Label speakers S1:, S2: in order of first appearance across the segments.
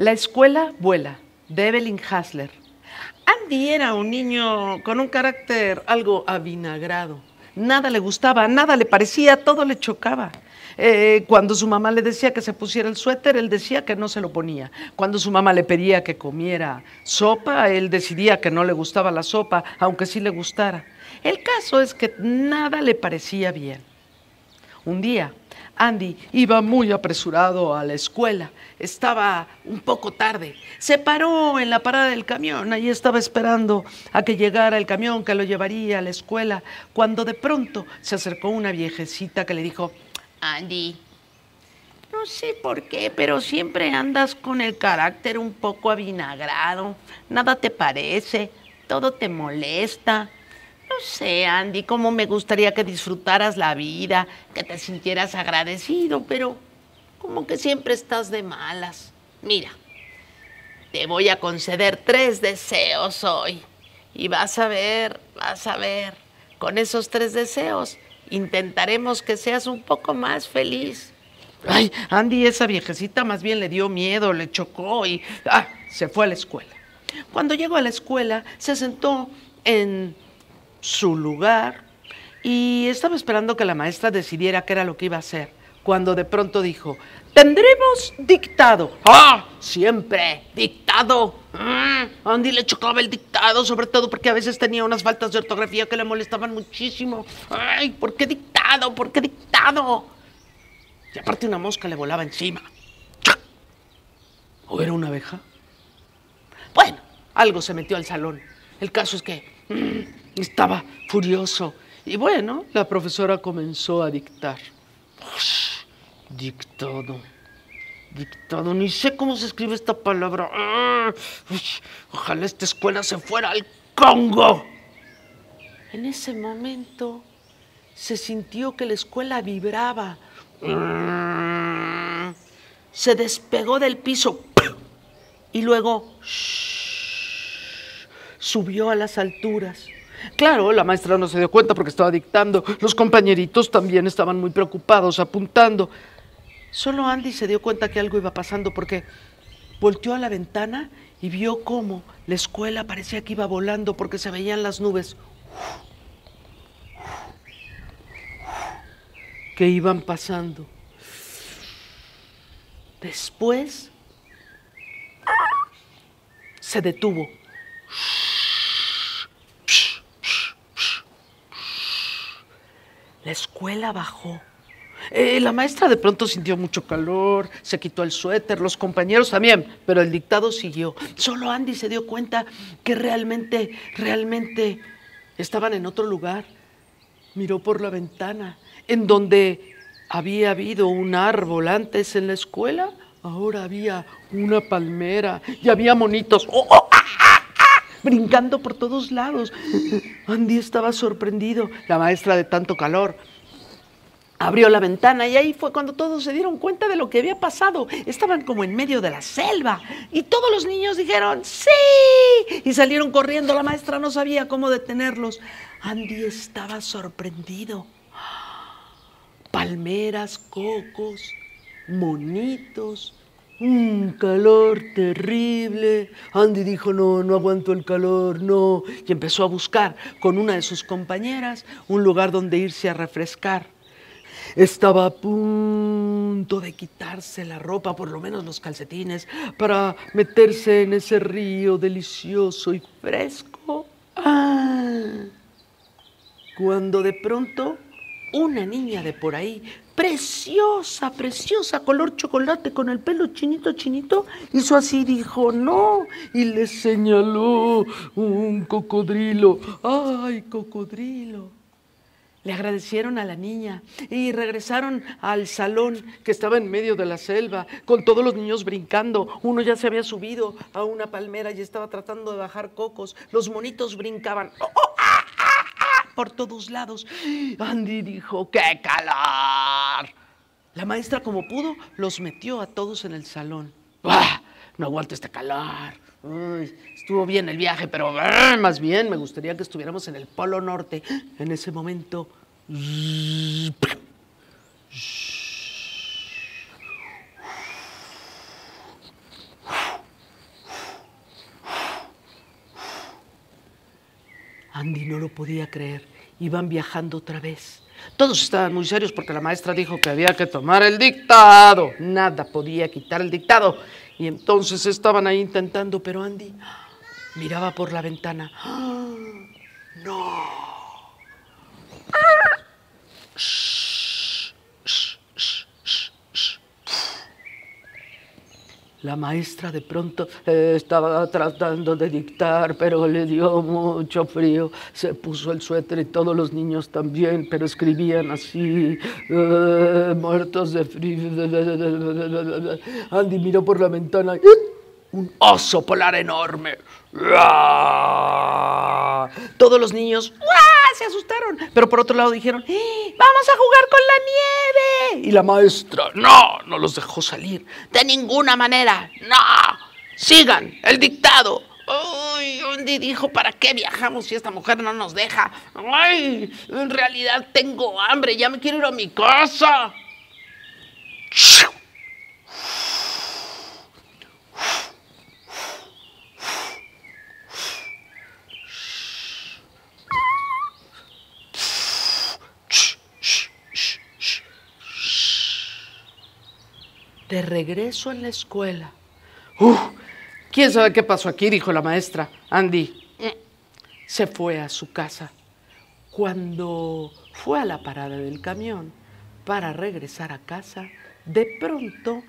S1: La escuela vuela, de Evelyn Hasler. Andy era un niño con un carácter algo avinagrado. Nada le gustaba, nada le parecía, todo le chocaba. Eh, cuando su mamá le decía que se pusiera el suéter, él decía que no se lo ponía. Cuando su mamá le pedía que comiera sopa, él decidía que no le gustaba la sopa, aunque sí le gustara. El caso es que nada le parecía bien. Un día, Andy iba muy apresurado a la escuela. Estaba un poco tarde. Se paró en la parada del camión. Allí estaba esperando a que llegara el camión que lo llevaría a la escuela. Cuando de pronto se acercó una viejecita que le dijo, Andy, no sé por qué, pero siempre andas con el carácter un poco avinagrado. Nada te parece, todo te molesta sé, Andy, cómo me gustaría que disfrutaras la vida, que te sintieras agradecido, pero como que siempre estás de malas. Mira, te voy a conceder tres deseos hoy. Y vas a ver, vas a ver, con esos tres deseos intentaremos que seas un poco más feliz. Ay, Andy, esa viejecita más bien le dio miedo, le chocó y ah, se fue a la escuela. Cuando llegó a la escuela, se sentó en su lugar y estaba esperando que la maestra decidiera qué era lo que iba a hacer, cuando de pronto dijo, tendremos dictado. ¡Ah! Siempre, dictado. Mm, Andy le chocaba el dictado, sobre todo porque a veces tenía unas faltas de ortografía que le molestaban muchísimo. ¡Ay, por qué dictado! ¿Por qué dictado? Y aparte una mosca le volaba encima. ¿O era una abeja? Bueno, algo se metió al salón. El caso es que... Mm, estaba furioso. Y bueno, la profesora comenzó a dictar. dictado. Dictado. Ni sé cómo se escribe esta palabra. ojalá esta escuela se fuera al Congo. En ese momento se sintió que la escuela vibraba. Se despegó del piso y luego subió a las alturas. Claro, la maestra no se dio cuenta porque estaba dictando. Los compañeritos también estaban muy preocupados, apuntando. Solo Andy se dio cuenta que algo iba pasando porque volteó a la ventana y vio cómo la escuela parecía que iba volando porque se veían las nubes que iban pasando. Después se detuvo. La escuela bajó. Eh, la maestra de pronto sintió mucho calor, se quitó el suéter, los compañeros también, pero el dictado siguió. Solo Andy se dio cuenta que realmente, realmente estaban en otro lugar. Miró por la ventana, en donde había habido un árbol antes en la escuela, ahora había una palmera y había monitos. ¡Oh, oh ah, ah! brincando por todos lados. Andy estaba sorprendido, la maestra de tanto calor. Abrió la ventana y ahí fue cuando todos se dieron cuenta de lo que había pasado. Estaban como en medio de la selva y todos los niños dijeron ¡Sí! Y salieron corriendo. La maestra no sabía cómo detenerlos. Andy estaba sorprendido. Palmeras, cocos, monitos, un mm, calor terrible. Andy dijo, no, no aguanto el calor, no. Y empezó a buscar con una de sus compañeras un lugar donde irse a refrescar. Estaba a punto de quitarse la ropa, por lo menos los calcetines, para meterse en ese río delicioso y fresco. Ah. Cuando de pronto una niña de por ahí preciosa, preciosa, color chocolate, con el pelo chinito, chinito, hizo así, dijo, no, y le señaló un cocodrilo, ay, cocodrilo. Le agradecieron a la niña y regresaron al salón que estaba en medio de la selva, con todos los niños brincando. Uno ya se había subido a una palmera y estaba tratando de bajar cocos. Los monitos brincaban. ¡Oh, oh por todos lados. Andy dijo, ¡qué calor! La maestra, como pudo, los metió a todos en el salón. ¡Bah! No aguanto este calor. estuvo bien el viaje, pero ah, más bien me gustaría que estuviéramos en el Polo Norte. En ese momento... Andy no lo podía creer. Iban viajando otra vez. Todos estaban muy serios porque la maestra dijo que había que tomar el dictado. Nada podía quitar el dictado. Y entonces estaban ahí intentando, pero Andy miraba por la ventana. ¡No! La maestra de pronto eh, estaba tratando de dictar, pero le dio mucho frío. Se puso el suéter y todos los niños también, pero escribían así, eh, muertos de frío. Andy miró por la ventana. y ¡eh! Un oso polar enorme. ¡Ah! Todos los niños se asustaron, pero por otro lado dijeron, ¡Eh! vamos a jugar con la nieve. Y la maestra, no, no los dejó salir, de ninguna manera, no, sigan el dictado. Uy, dijo, ¿para qué viajamos si esta mujer no nos deja? Ay, en realidad tengo hambre, ya me quiero ir a mi casa. De regreso en la escuela. ¿Quién sabe qué pasó aquí? dijo la maestra. Andy se fue a su casa. Cuando fue a la parada del camión para regresar a casa, de pronto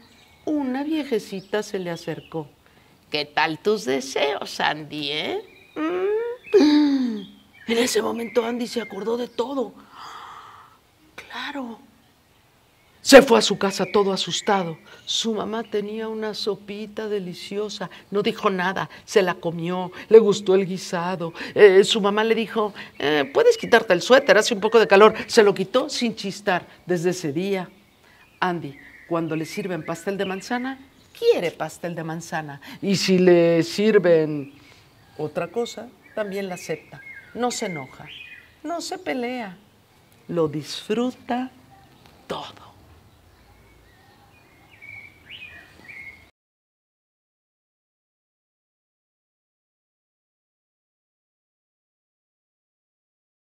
S1: una viejecita se le acercó. ¿Qué tal tus deseos, Andy, eh? mm. En ese momento Andy se acordó de todo. Claro, se fue a su casa todo asustado. Su mamá tenía una sopita deliciosa. No dijo nada, se la comió, le gustó el guisado. Eh, su mamá le dijo, eh, puedes quitarte el suéter, hace un poco de calor. Se lo quitó sin chistar desde ese día. Andy, cuando le sirven pastel de manzana, quiere pastel de manzana. Y si le sirven otra cosa, también la acepta. No se enoja, no se pelea, lo disfruta todo.